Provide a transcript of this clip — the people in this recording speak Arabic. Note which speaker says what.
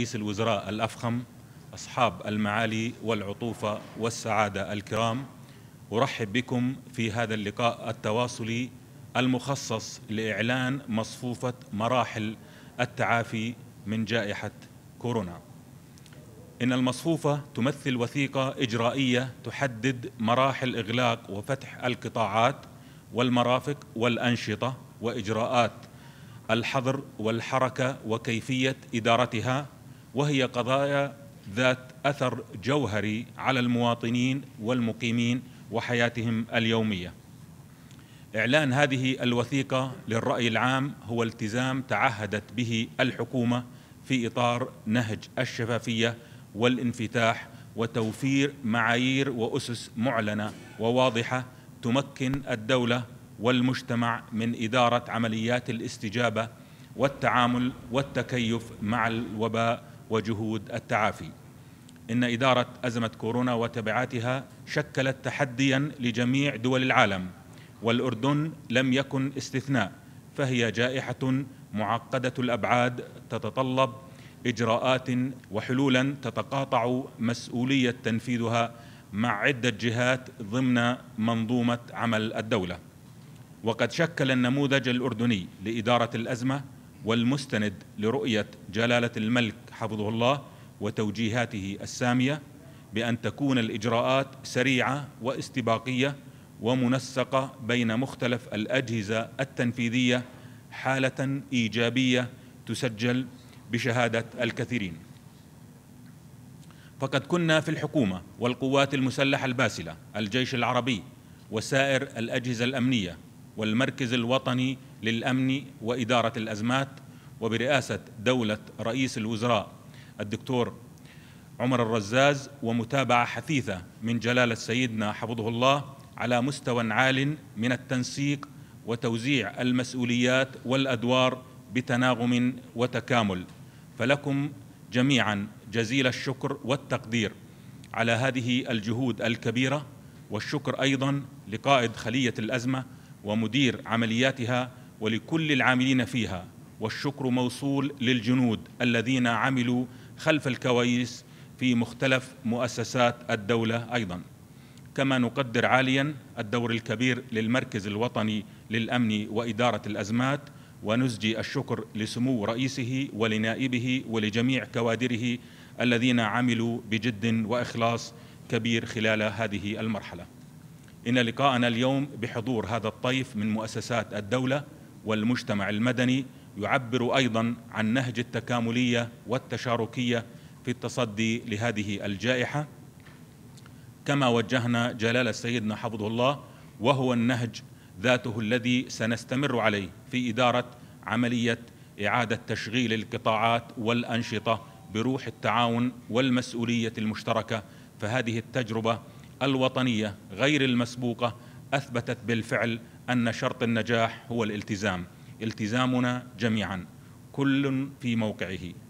Speaker 1: رئيس الوزراء الأفخم أصحاب المعالي والعطوفة والسعادة الكرام أرحب بكم في هذا اللقاء التواصلي المخصص لإعلان مصفوفة مراحل التعافي من جائحة كورونا إن المصفوفة تمثل وثيقة إجرائية تحدد مراحل إغلاق وفتح القطاعات والمرافق والأنشطة وإجراءات الحظر والحركة وكيفية إدارتها وهي قضايا ذات اثر جوهري على المواطنين والمقيمين وحياتهم اليوميه. اعلان هذه الوثيقه للراي العام هو التزام تعهدت به الحكومه في اطار نهج الشفافيه والانفتاح وتوفير معايير واسس معلنه وواضحه تمكن الدوله والمجتمع من اداره عمليات الاستجابه والتعامل والتكيف مع الوباء وجهود التعافي إن إدارة أزمة كورونا وتبعاتها شكلت تحديا لجميع دول العالم والأردن لم يكن استثناء فهي جائحة معقدة الأبعاد تتطلب إجراءات وحلولا تتقاطع مسؤولية تنفيذها مع عدة جهات ضمن منظومة عمل الدولة وقد شكل النموذج الأردني لإدارة الأزمة والمستند لرؤية جلالة الملك حفظه الله وتوجيهاته السامية بأن تكون الإجراءات سريعة واستباقية ومنسقة بين مختلف الأجهزة التنفيذية حالة إيجابية تسجل بشهادة الكثيرين فقد كنا في الحكومة والقوات المسلحة الباسلة الجيش العربي وسائر الأجهزة الأمنية والمركز الوطني للأمن وإدارة الأزمات وبرئاسة دولة رئيس الوزراء الدكتور عمر الرزاز ومتابعة حثيثة من جلالة سيدنا حفظه الله على مستوى عال من التنسيق وتوزيع المسؤوليات والأدوار بتناغم وتكامل فلكم جميعا جزيل الشكر والتقدير على هذه الجهود الكبيرة والشكر أيضا لقائد خلية الأزمة ومدير عملياتها ولكل العاملين فيها والشكر موصول للجنود الذين عملوا خلف الكواليس في مختلف مؤسسات الدولة أيضا كما نقدر عاليا الدور الكبير للمركز الوطني للأمن وإدارة الأزمات ونزجي الشكر لسمو رئيسه ولنائبه ولجميع كوادره الذين عملوا بجد وإخلاص كبير خلال هذه المرحلة إن لقاءنا اليوم بحضور هذا الطيف من مؤسسات الدولة والمجتمع المدني يعبر ايضا عن نهج التكامليه والتشاركيه في التصدي لهذه الجائحه كما وجهنا جلاله سيدنا حفظه الله وهو النهج ذاته الذي سنستمر عليه في اداره عمليه اعاده تشغيل القطاعات والانشطه بروح التعاون والمسؤوليه المشتركه فهذه التجربه الوطنيه غير المسبوقه اثبتت بالفعل أن شرط النجاح هو الالتزام التزامنا جميعا كل في موقعه